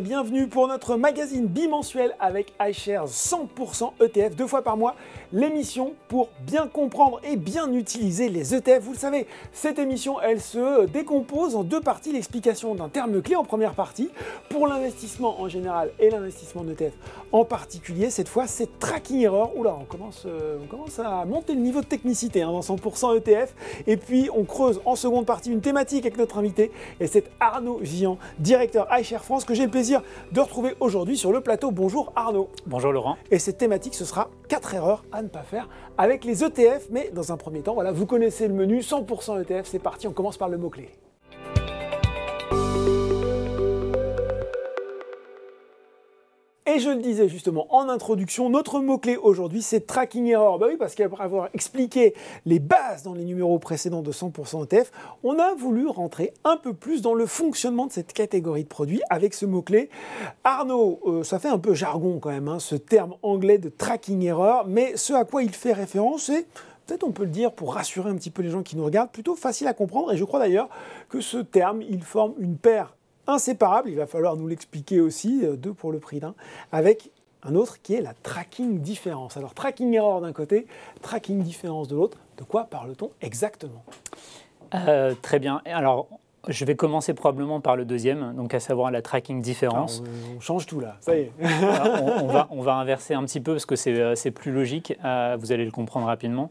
bienvenue pour notre magazine bimensuel avec iShares 100% ETF, deux fois par mois, l'émission pour bien comprendre et bien utiliser les ETF. Vous le savez, cette émission, elle se décompose en deux parties, l'explication d'un terme clé en première partie, pour l'investissement en général et l'investissement d'ETF e ETF en particulier. Cette fois, c'est tracking error. Oula, on commence, euh, on commence à monter le niveau de technicité hein, dans 100% ETF. Et puis, on creuse en seconde partie une thématique avec notre invité, et c'est Arnaud GIAN directeur iShares France, que j'ai le de retrouver aujourd'hui sur le plateau. Bonjour Arnaud. Bonjour Laurent. Et cette thématique, ce sera quatre erreurs à ne pas faire avec les ETF. Mais dans un premier temps, voilà, vous connaissez le menu 100% ETF. C'est parti, on commence par le mot-clé. Et je le disais justement en introduction, notre mot-clé aujourd'hui, c'est tracking error. Bah oui, parce qu'après avoir expliqué les bases dans les numéros précédents de 100% ETF, on a voulu rentrer un peu plus dans le fonctionnement de cette catégorie de produits avec ce mot-clé. Arnaud, euh, ça fait un peu jargon quand même, hein, ce terme anglais de tracking error, mais ce à quoi il fait référence, c'est peut-être on peut le dire pour rassurer un petit peu les gens qui nous regardent, plutôt facile à comprendre. Et je crois d'ailleurs que ce terme, il forme une paire inséparable, il va falloir nous l'expliquer aussi, euh, deux pour le prix d'un, avec un autre qui est la tracking différence. Alors tracking erreur d'un côté, tracking différence de l'autre, de quoi parle-t-on exactement euh, Très bien. Alors je vais commencer probablement par le deuxième, donc à savoir la tracking différence. Ah, on change tout là, ça y est. on, va, inverser un petit peu parce que c'est euh, plus logique, vous allez le comprendre rapidement.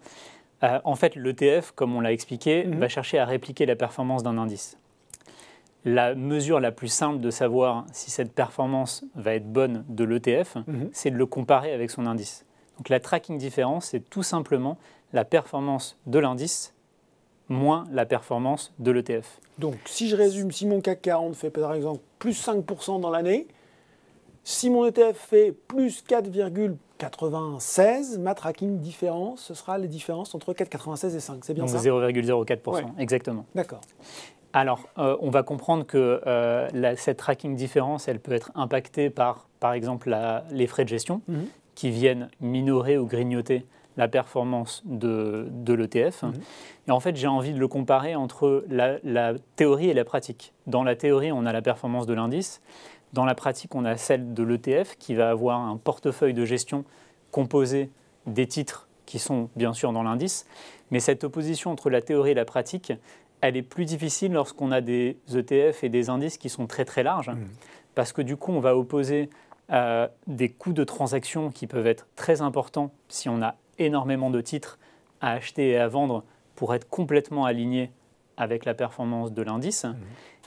en fait, l'ETF, comme on l'a expliqué, mhm. va chercher à répliquer la performance d'un indice la mesure la plus simple de savoir si cette performance va être bonne de l'ETF, mhm. c'est de le comparer avec son indice. Donc la tracking différence, c'est tout simplement la performance de l'indice moins la performance de l'ETF. Donc si je résume, si mon CAC 40 fait par exemple plus 5% dans l'année, si mon ETF fait plus 4,96, ma tracking différence, ce sera les différences entre 4,96 et 5, c'est bien Donc 0,04%, exactement. D'accord. Alors, euh, on va comprendre que euh, cette tracking différence, elle peut être impactée par, par exemple, les frais de gestion mhm. qui viennent minorer ou grignoter la performance de, de l'ETF. Mhm. Et en fait, j'ai envie de le comparer entre la, la, théorie et la pratique. Dans la théorie, on a la performance de l'indice. Dans la pratique, on a celle de l'ETF qui va avoir un portefeuille de gestion composé des titres qui sont bien sûr dans l'indice. Mais cette opposition entre la théorie et la pratique, elle est plus difficile lorsqu'on a des ETF et des indices qui sont très très larges, mmh. parce que du coup, on va opposer euh, des coûts de transaction qui peuvent être très importants si on a énormément de titres à acheter et à vendre pour être complètement aligné avec la performance de l'indice. Mmh.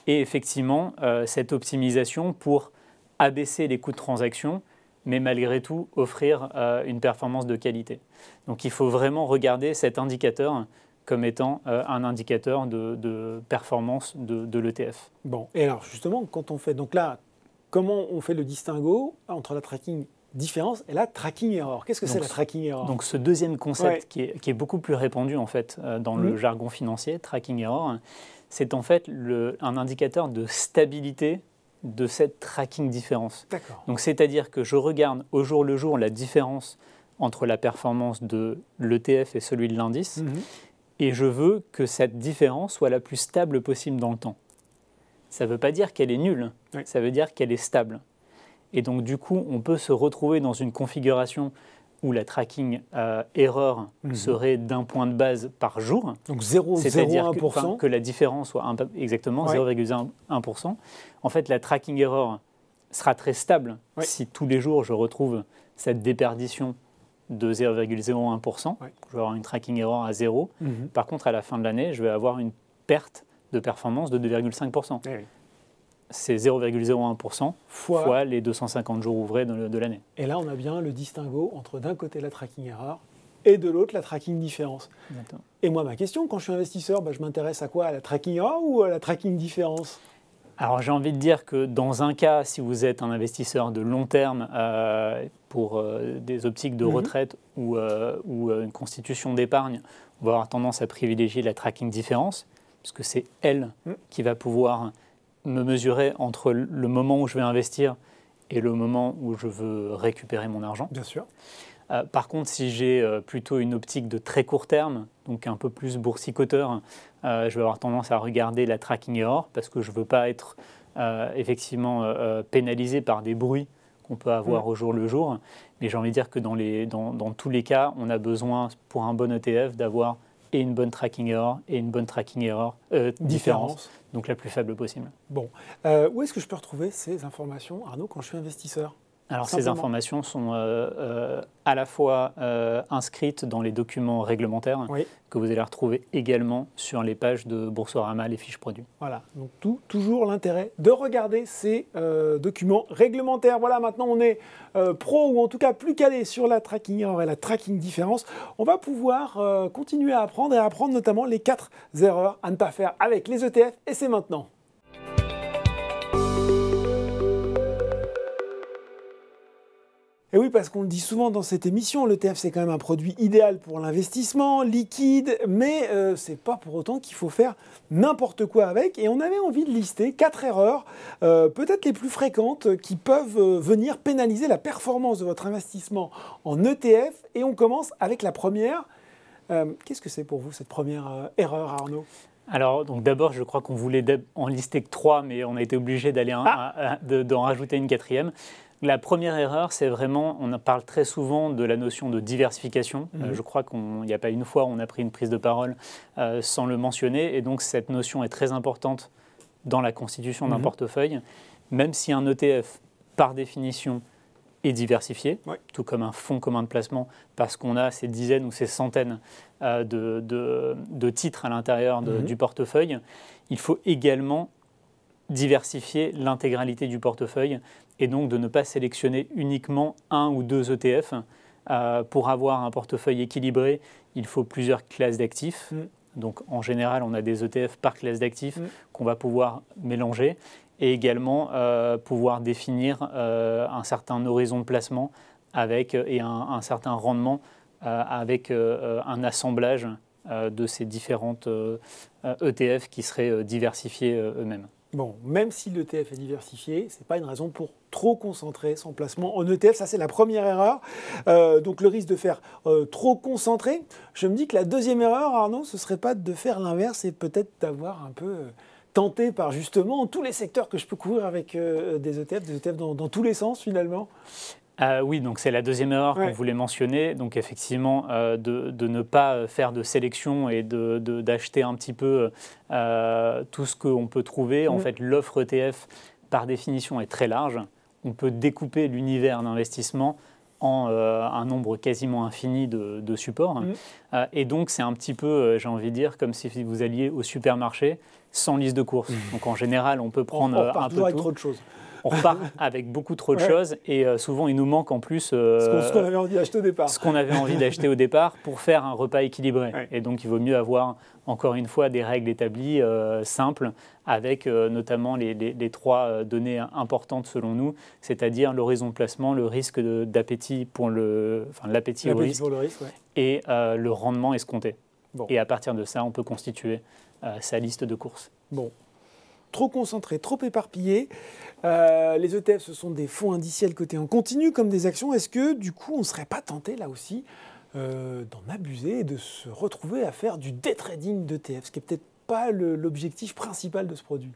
Et effectivement, euh, cette optimisation pour abaisser les coûts de transaction, mais malgré tout offrir euh, une performance de qualité. Donc il faut vraiment regarder cet indicateur comme étant euh, un indicateur de, performance de, l'ETF. Bon, et alors justement, quand on fait, donc là, comment on fait le distinguo entre la tracking différence et la tracking error. Qu'est-ce que c'est la tracking error Donc ce deuxième concept qui, est, beaucoup plus répandu en fait euh, dans le mmh. jargon financier, tracking error, c'est en fait le, un indicateur de stabilité de cette tracking différence. Donc c'est-à-dire que je regarde au jour le jour la différence entre la performance de l'ETF et celui de l'indice. Mmh et je veux que cette différence soit la plus stable possible dans le temps. Ça ne veut pas dire qu'elle est nulle, ça veut dire qu'elle est stable. Et donc du coup, on peut se retrouver dans une configuration où la tracking euh, erreur mhm. serait d'un point de base par jour. Donc 0,01%. C'est-à-dire que la différence soit exactement 0,1%. En fait, la tracking erreur sera très stable si tous les jours je retrouve cette déperdition de 0,01%. Je vais avoir une tracking error à 0. Mhm. Par contre, à la fin de l'année, je vais avoir une perte de performance de 2,5%. Eh C'est 0,01% fois... les 250 jours ouvrés de, l'année. Et là, on a bien le distinguo entre d'un côté la tracking error et de l'autre la tracking différence. Et moi, ma question, quand je suis investisseur, bah, je m'intéresse à quoi À la tracking error ou à la tracking différence alors j'ai envie de dire que dans un cas, si vous êtes un investisseur de long terme euh, pour euh, des optiques de mhm. retraite ou, euh, une constitution d'épargne, on va avoir tendance à privilégier la tracking différence, puisque c'est elle mm. qui va pouvoir me mesurer entre le moment où je vais investir et le moment où je veux récupérer mon argent. Bien sûr. Euh, par contre, si j'ai euh, plutôt une optique de très court terme, donc un peu plus boursicoteur, euh, je vais avoir tendance à regarder la tracking error parce que je ne veux pas être effectivement pénalisé par des bruits qu'on peut avoir mm. au jour le jour. Mais j'ai envie de dire que dans, tous les cas, on a besoin pour un bon ETF d'avoir et une bonne tracking error et une bonne tracking error différence, différence, donc la plus faible possible. Bon, où est-ce que je peux retrouver ces informations, Arnaud, quand je suis investisseur alors ces informations sont euh, euh, à la fois euh, inscrites dans les documents réglementaires que vous allez retrouver également sur les pages de Boursorama, les fiches produits. Voilà, donc toujours l'intérêt de regarder ces documents réglementaires. Voilà, maintenant on est pro ou en tout cas plus calé sur la tracking, et la tracking différence. On va pouvoir continuer à apprendre et à apprendre notamment les quatre erreurs à ne pas faire avec les ETF et c'est maintenant. Et oui, parce qu'on le dit souvent dans cette émission, l'ETF c'est quand même un produit idéal pour l'investissement, liquide, mais euh, c'est pas pour autant qu'il faut faire n'importe quoi avec. Et on avait envie de lister quatre erreurs, euh, peut-être les plus fréquentes, qui peuvent euh, venir pénaliser la performance de votre investissement en ETF. Et on commence avec la première. Qu'est-ce que c'est pour vous cette première erreur, Arnaud alors, donc d'abord, je crois qu'on voulait en lister que trois, mais on a été obligé d'aller ah d'en rajouter une quatrième. La première erreur, c'est vraiment, on parle très souvent de la notion de diversification. Euh, mhm. je crois qu'il n'y a pas une fois on a pris une prise de parole euh, sans le mentionner. Et donc cette notion est très importante dans la constitution d'un mhm. portefeuille, même si un ETF, par définition, est diversifié, tout comme un fonds commun de placement, parce qu'on a ces dizaines ou ces centaines euh, de, titres à l'intérieur mhm. du portefeuille. Il faut également diversifier l'intégralité du portefeuille et donc de ne pas sélectionner uniquement un ou deux ETF. Euh, pour avoir un portefeuille équilibré, il faut plusieurs classes d'actifs. Mm. Donc en général, on a des ETF par classe d'actifs mm. qu'on va pouvoir mélanger et également euh, pouvoir définir euh, un certain horizon de placement avec, et un, certain rendement avec un assemblage de ces différentes ETF e qui seraient diversifiés eux-mêmes. Bon, même si l'ETF est diversifié, ce n'est pas une raison pour trop concentrer son placement en ETF. Ça, c'est la première erreur. Euh, donc, le risque de faire euh, trop concentré. Je me dis que la deuxième erreur, Arnaud, ce ne serait pas de faire l'inverse et peut-être d'avoir un peu euh, tenté par justement tous les secteurs que je peux couvrir avec des ETF, des ETF dans tous les sens finalement ah oui, donc c'est la deuxième erreur que qu'on voulait mentionner. Donc effectivement, euh, de, ne pas faire de sélection et d'acheter de, un petit peu euh, tout ce qu'on peut trouver. En mm. fait, l'offre ETF, par définition, est très large. On peut découper l'univers d'investissement en euh, un nombre quasiment infini de, supports. Mm. et donc c'est un petit peu, j'ai envie de dire, comme si vous alliez au supermarché sans liste de courses. Mm. Donc en général, on peut prendre un peu tout. de choses on repart avec beaucoup trop de choses et euh, souvent il nous manque en plus euh, ce qu'on avait envie d'acheter au départ. Ce qu'on avait envie d'acheter au départ pour faire un repas équilibré. Et donc il vaut mieux avoir encore une fois des règles établies euh, simples avec notamment les, trois données importantes selon nous, c'est-à-dire l'horizon de placement, le risque d'appétit pour le, enfin l'appétit au risque, et le rendement escompté. Et à partir de ça, on peut constituer sa liste de courses. Bon, trop concentré, trop éparpillé. Euh, les ETF, ce sont des fonds indiciels cotés en continu comme des actions. Est-ce que du coup, on ne serait pas tenté là aussi euh, d'en abuser et de se retrouver à faire du day trading d'ETF, ce qui n'est peut-être pas l'objectif principal de ce produit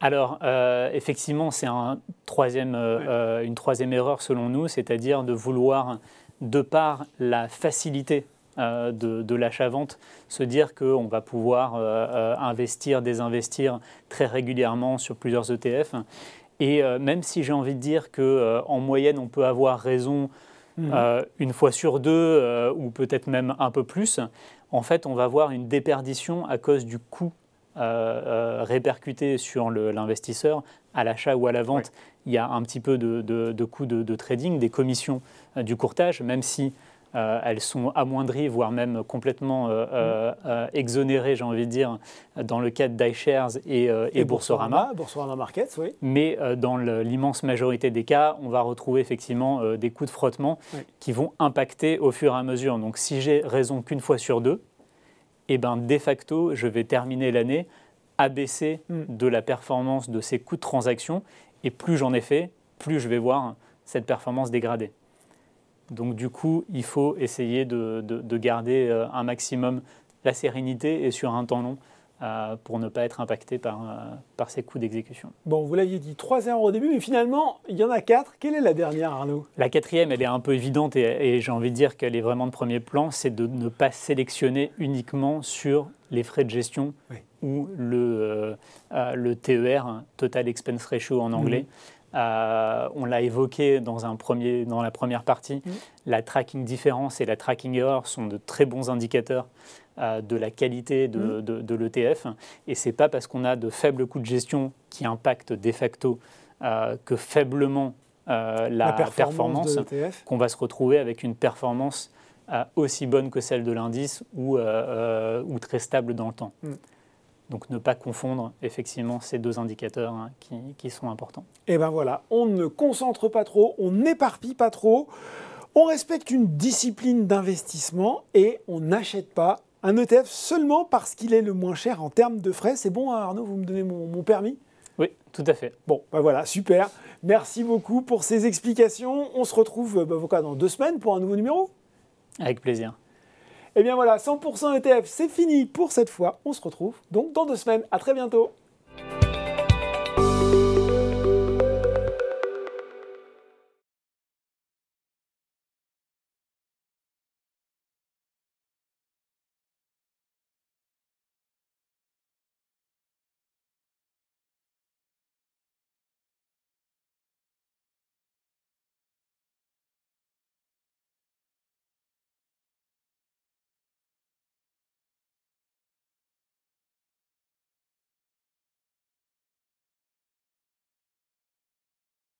alors, euh, effectivement, c'est une troisième erreur selon nous, c'est-à-dire de vouloir, de par la facilité de, l'achat-vente, se dire qu'on va pouvoir investir, désinvestir très régulièrement sur plusieurs ETF. Et euh, même si j'ai envie de dire que euh, en moyenne, on peut avoir raison mhm. euh, une fois sur deux ou peut-être même un peu plus, en fait, on va avoir une déperdition à cause du coût répercuté sur l'investisseur à l'achat ou à la vente. Il y a un petit peu de, coût de, trading, des commissions du courtage, même si euh, elles sont amoindries, voire même complètement euh, mm. euh, exonérées, j'ai envie de dire, dans le cadre d'iShares et, et, et, Boursorama. Boursorama Markets, oui. Mais dans l'immense majorité des cas, on va retrouver effectivement des coûts de frottement qui vont impacter au fur et à mesure. Donc si j'ai raison qu'une fois sur deux, et eh ben, de facto, je vais terminer l'année abaissé mm. de la performance de ces coûts de transaction. Et plus j'en ai fait, plus je vais voir cette performance dégradée. Donc du coup, il faut essayer de, de, garder euh, un maximum la sérénité et sur un temps long euh, pour ne pas être impacté par, euh, par ces coûts d'exécution. Bon, vous l'aviez dit, trois erreurs au début, mais finalement, il y en a quatre. Quelle est la dernière, Arnaud La quatrième, elle est un peu évidente et, j'ai envie de dire qu'elle est vraiment de premier plan, c'est de ne pas sélectionner uniquement sur les frais de gestion ou le, TER, hein, Total Expense Ratio en anglais. Mhm. Euh, on l'a évoqué dans, dans la première partie, la tracking différence et la tracking error sont de très bons indicateurs euh, de la qualité de, l'ETF. Et ce n'est pas parce qu'on a de faibles coûts de gestion qui impactent de facto euh, que faiblement la, performance, qu'on va se retrouver avec une performance aussi bonne que celle de l'indice ou, très stable dans le temps. Mm. Donc ne pas confondre effectivement ces deux indicateurs hein, qui, sont importants. Et eh ben voilà, on ne concentre pas trop, on n'éparpille pas trop, on respecte une discipline d'investissement et on n'achète pas un ETF seulement parce qu'il est le moins cher en termes de frais. C'est bon hein, Arnaud, vous me donnez mon, permis oui, tout à fait. Bon, ben voilà, super. Merci beaucoup pour ces explications. On se retrouve euh, ben, dans deux semaines pour un nouveau numéro. Avec plaisir. Et eh bien voilà, 100% ETF, c'est fini pour cette fois. On se retrouve donc dans deux semaines. À très bientôt.